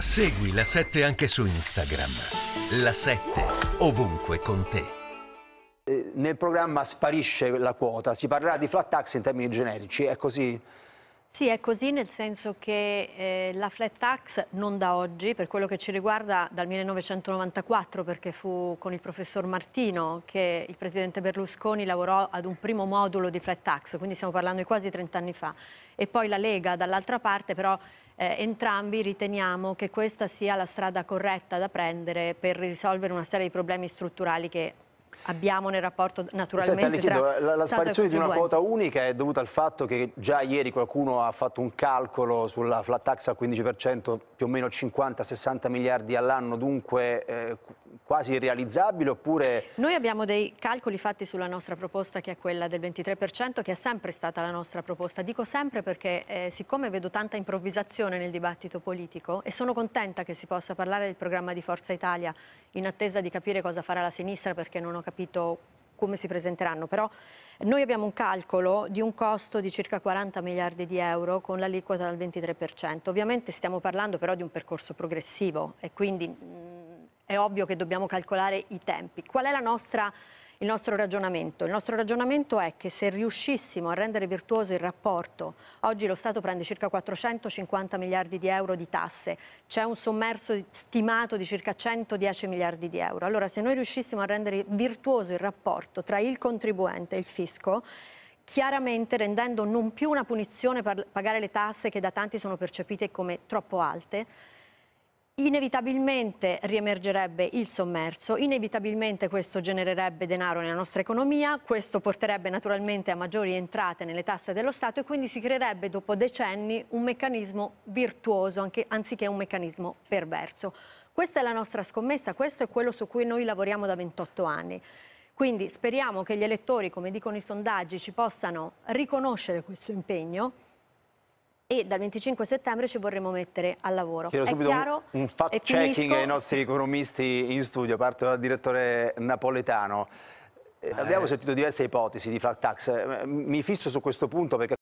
Segui la 7 anche su Instagram. La 7 ovunque con te eh, nel programma sparisce la quota, si parlerà di flat tax in termini generici, è così? Sì, è così nel senso che eh, la flat tax non da oggi, per quello che ci riguarda dal 1994, perché fu con il professor Martino che il presidente Berlusconi lavorò ad un primo modulo di flat tax, quindi stiamo parlando di quasi 30 anni fa. E poi la Lega dall'altra parte però eh, entrambi riteniamo che questa sia la strada corretta da prendere per risolvere una serie di problemi strutturali che abbiamo nel rapporto naturalmente Senta, chiedo, la, la sparizione di una quota unica è dovuta al fatto che già ieri qualcuno ha fatto un calcolo sulla flat tax al 15% più o meno 50-60 miliardi all'anno dunque eh, quasi irrealizzabile oppure... Noi abbiamo dei calcoli fatti sulla nostra proposta che è quella del 23% che è sempre stata la nostra proposta. Dico sempre perché eh, siccome vedo tanta improvvisazione nel dibattito politico e sono contenta che si possa parlare del programma di Forza Italia in attesa di capire cosa farà la sinistra perché non ho capito come si presenteranno, però noi abbiamo un calcolo di un costo di circa 40 miliardi di euro con l'aliquota del 23%. Ovviamente stiamo parlando però di un percorso progressivo e quindi è ovvio che dobbiamo calcolare i tempi. Qual è nostra, il nostro ragionamento? Il nostro ragionamento è che se riuscissimo a rendere virtuoso il rapporto, oggi lo Stato prende circa 450 miliardi di euro di tasse, c'è un sommerso stimato di circa 110 miliardi di euro. Allora se noi riuscissimo a rendere virtuoso il rapporto tra il contribuente e il fisco, chiaramente rendendo non più una punizione per pagare le tasse che da tanti sono percepite come troppo alte, inevitabilmente riemergerebbe il sommerso, inevitabilmente questo genererebbe denaro nella nostra economia, questo porterebbe naturalmente a maggiori entrate nelle tasse dello Stato e quindi si creerebbe dopo decenni un meccanismo virtuoso anche, anziché un meccanismo perverso. Questa è la nostra scommessa, questo è quello su cui noi lavoriamo da 28 anni. Quindi speriamo che gli elettori, come dicono i sondaggi, ci possano riconoscere questo impegno e dal 25 settembre ci vorremmo mettere al lavoro. Chiedo È subito chiaro? un, un fact-checking ai nostri economisti in studio, parto dal direttore napoletano. Eh. Abbiamo eh. sentito diverse ipotesi di flat tax, eh, mi fisso su questo punto perché...